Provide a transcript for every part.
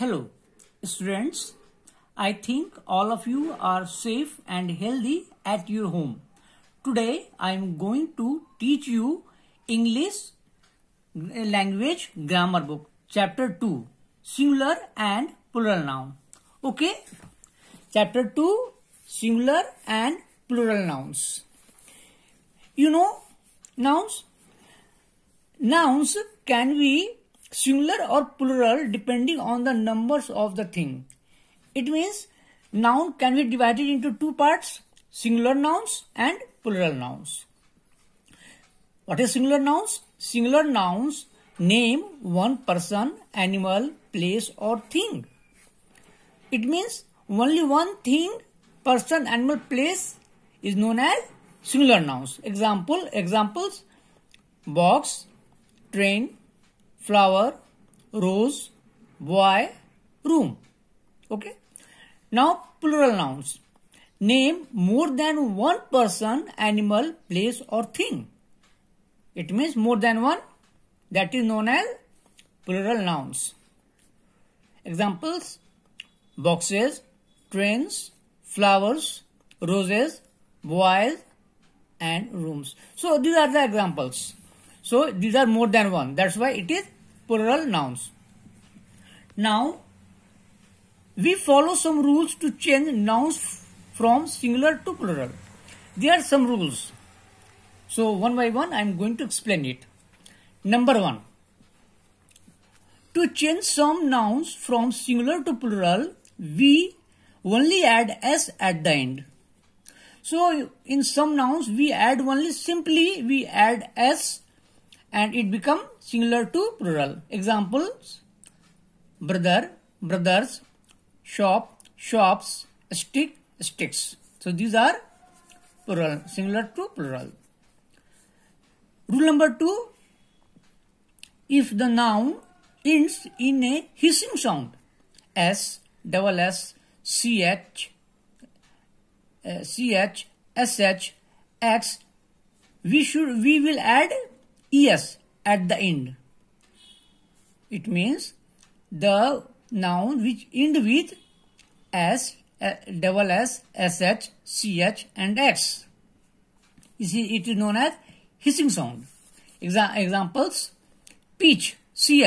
Hello, students. I think all of you are safe and healthy at your home. Today, I am going to teach you English language grammar book, chapter 2, singular and plural noun. Okay, chapter 2, singular and plural nouns. You know nouns? Nouns can be singular or plural depending on the numbers of the thing. It means noun can be divided into two parts, singular nouns and plural nouns. What is singular nouns? Singular nouns name one person, animal, place or thing. It means only one thing, person, animal, place is known as singular nouns. Example, examples, box, train, flower, rose, boy, room. Okay. Now plural nouns. Name more than one person, animal, place or thing. It means more than one. That is known as plural nouns. Examples. Boxes, trains, flowers, roses, boys and rooms. So these are the examples. So these are more than one. That's why it is plural nouns. Now, we follow some rules to change nouns from singular to plural. There are some rules. So one by one, I am going to explain it. Number one, to change some nouns from singular to plural, we only add s at the end. So in some nouns, we add only simply, we add s and it become singular to plural. Examples, brother, brothers, shop, shops, stick, sticks. So these are plural, singular to plural. Rule number two, if the noun ends in a hissing sound, S, double S, CH, uh, CH, SH, X, we should, we will add es at the end. It means the noun which end with s, uh, double s, sh, ch and x. You see, it is known as hissing sound. Exa examples, peach, ch,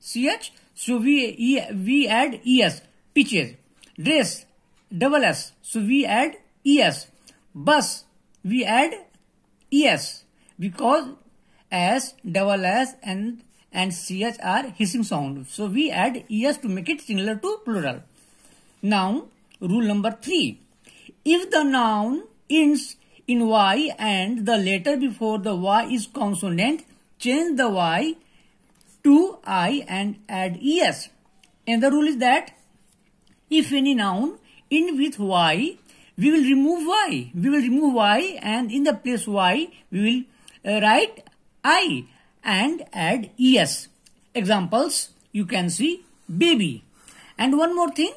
ch, so we, we add es, peaches. Dress, double s, so we add es. Bus, we add es because S, double S and, and CH are hissing sound. So we add ES to make it similar to plural. Now, rule number three. If the noun ends in Y and the letter before the Y is consonant, change the Y to I and add ES. And the rule is that if any noun end with Y, we will remove Y. We will remove Y and in the place Y, we will uh, write I and add ES. Examples, you can see baby. And one more thing,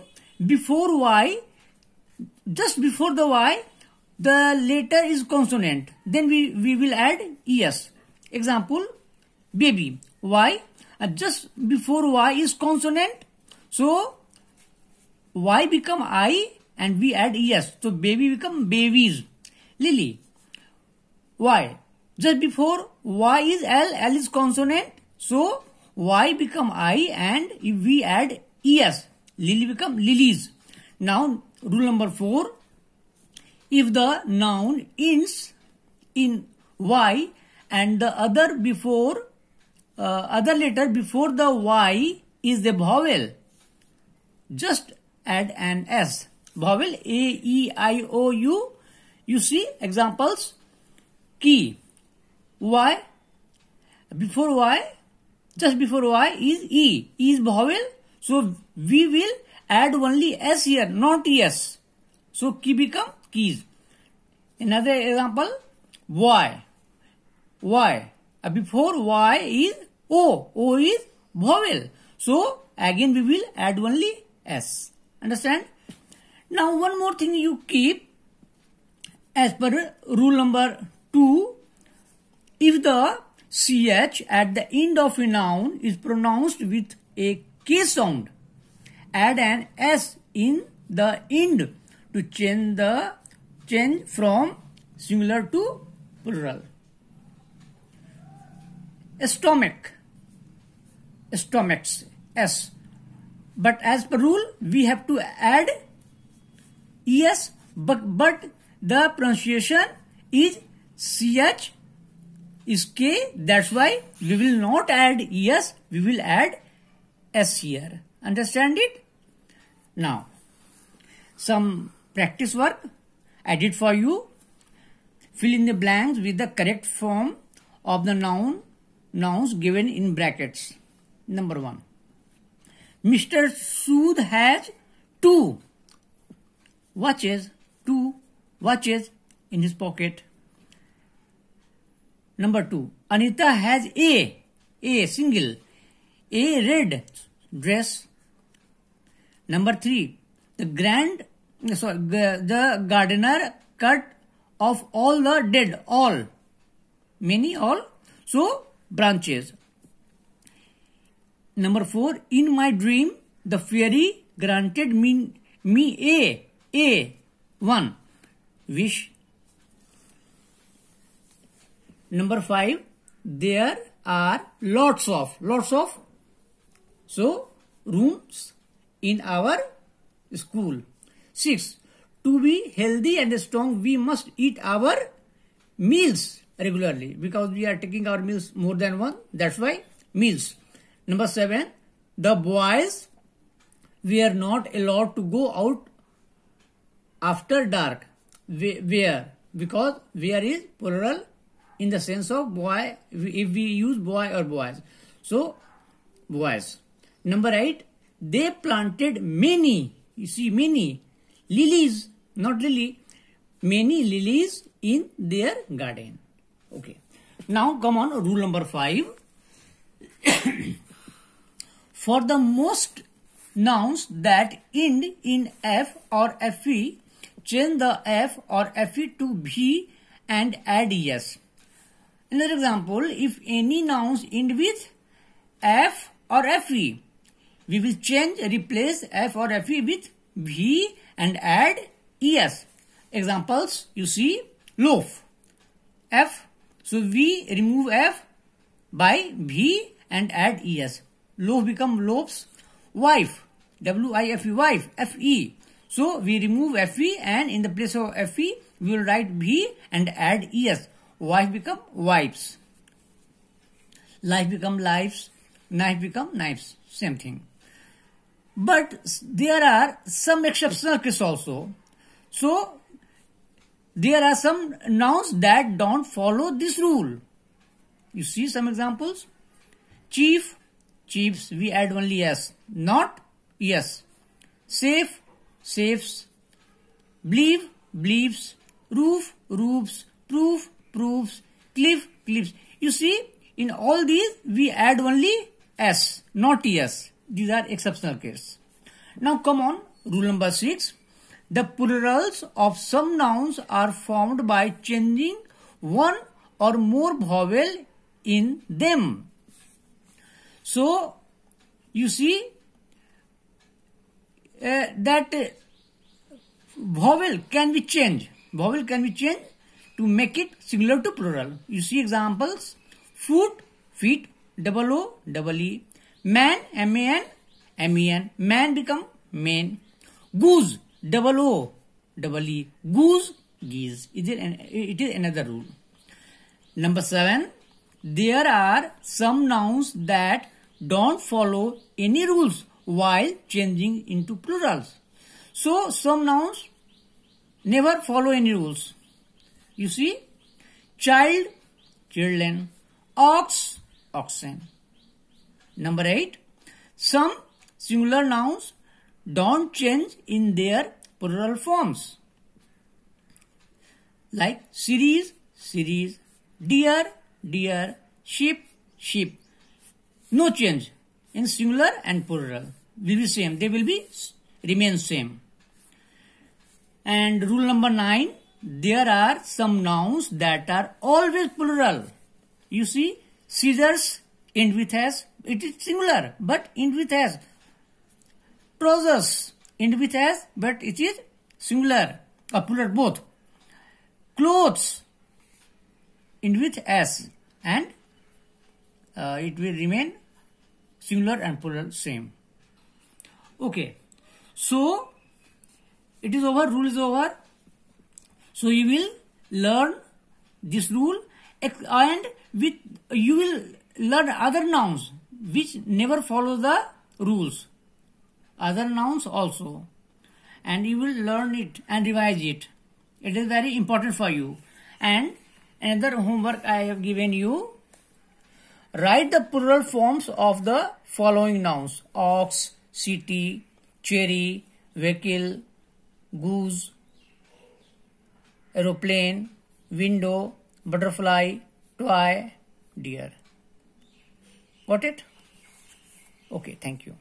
before Y, just before the Y, the letter is consonant. Then we, we will add ES. Example, baby. Y, uh, just before Y is consonant. So, Y become I and we add ES. So, baby become babies. Lily. Y, just before Y is L, L is consonant. So Y become I and if we add ES, Lily become lilies. Now rule number 4. If the noun ends in Y and the other before, uh, other letter before the Y is the vowel, just add an S. Vowel A, E, I, O, U. You see examples. Key y. Before y, just before y is e. E is vowel. So we will add only s here, not es. So key become keys. Another example, y. Y. Uh, before y is o. O is vowel. So again we will add only s. Understand? Now one more thing you keep as per rule number 2 if the ch at the end of a noun is pronounced with a k sound add an s in the end to change the change from singular to plural stomach stomachs s but as per rule we have to add es but but the pronunciation is ch is k. That's why we will not add es, we will add s here. Understand it? Now, some practice work I did for you. Fill in the blanks with the correct form of the noun, nouns given in brackets. Number one. Mr. Sood has two watches, two watches in his pocket. Number two, Anita has a, a single, a red dress. Number three, the grand, sorry, the gardener cut off all the dead, all, many, all, so branches. Number four, in my dream, the fairy granted me, me a, a, one wish. Number 5, there are lots of, lots of, so rooms in our school. 6. To be healthy and strong, we must eat our meals regularly because we are taking our meals more than one. That's why meals. Number 7. The boys were not allowed to go out after dark. Where? Because where is plural in the sense of boy, if we use boy or boys. So, boys. Number eight, they planted many, you see, many lilies, not lily, many lilies in their garden. Okay. Now, come on, rule number five. For the most nouns that end in F or FE, change the F or FE to V and add ES. Another example, if any nouns end with F or FE, we will change, replace F or FE with V and add ES. Examples, you see, loaf, F. So we remove F by V and add ES. Loaf become loaves. Wife, W-I-F-E, wife, F-E. So we remove FE and in the place of FE, we will write V and add ES wife become wives life become lives knife become knives same thing but there are some exceptional cases also so there are some nouns that don't follow this rule you see some examples chief chiefs we add only s not yes safe safes believe believes roof roofs proof proofs, cliff, clips. You see, in all these, we add only S, not ES. These are exceptional cases. Now come on, rule number 6. The plurals of some nouns are formed by changing one or more vowel in them. So, you see uh, that uh, vowel can be changed. Vowel can be changed to make it similar to plural. You see examples. Foot, feet, double O, double E. Man, M-A-N, M-E-N. Man become man. Goose, double O, double E. Goose, geese. It is, an, it is another rule. Number seven. There are some nouns that don't follow any rules while changing into plurals. So some nouns never follow any rules. You see, child, children, ox, oxen. Number eight, some singular nouns don't change in their plural forms. Like series, series, deer, deer, sheep, sheep. No change in singular and plural. Will be same. They will be remain same. And rule number nine, there are some nouns that are always plural. You see, scissors end with s. It is singular, but end with s. Trousers end with s, but it is singular, or plural both. Clothes end with s, and uh, it will remain singular and plural same. Okay, so it is over. Rule is over. So you will learn this rule and with you will learn other nouns which never follow the rules. Other nouns also. And you will learn it and revise it. It is very important for you. And another homework I have given you. Write the plural forms of the following nouns. Ox, city, cherry, vehicle, goose, aeroplane, window, butterfly, toy, deer. Got it? Okay, thank you.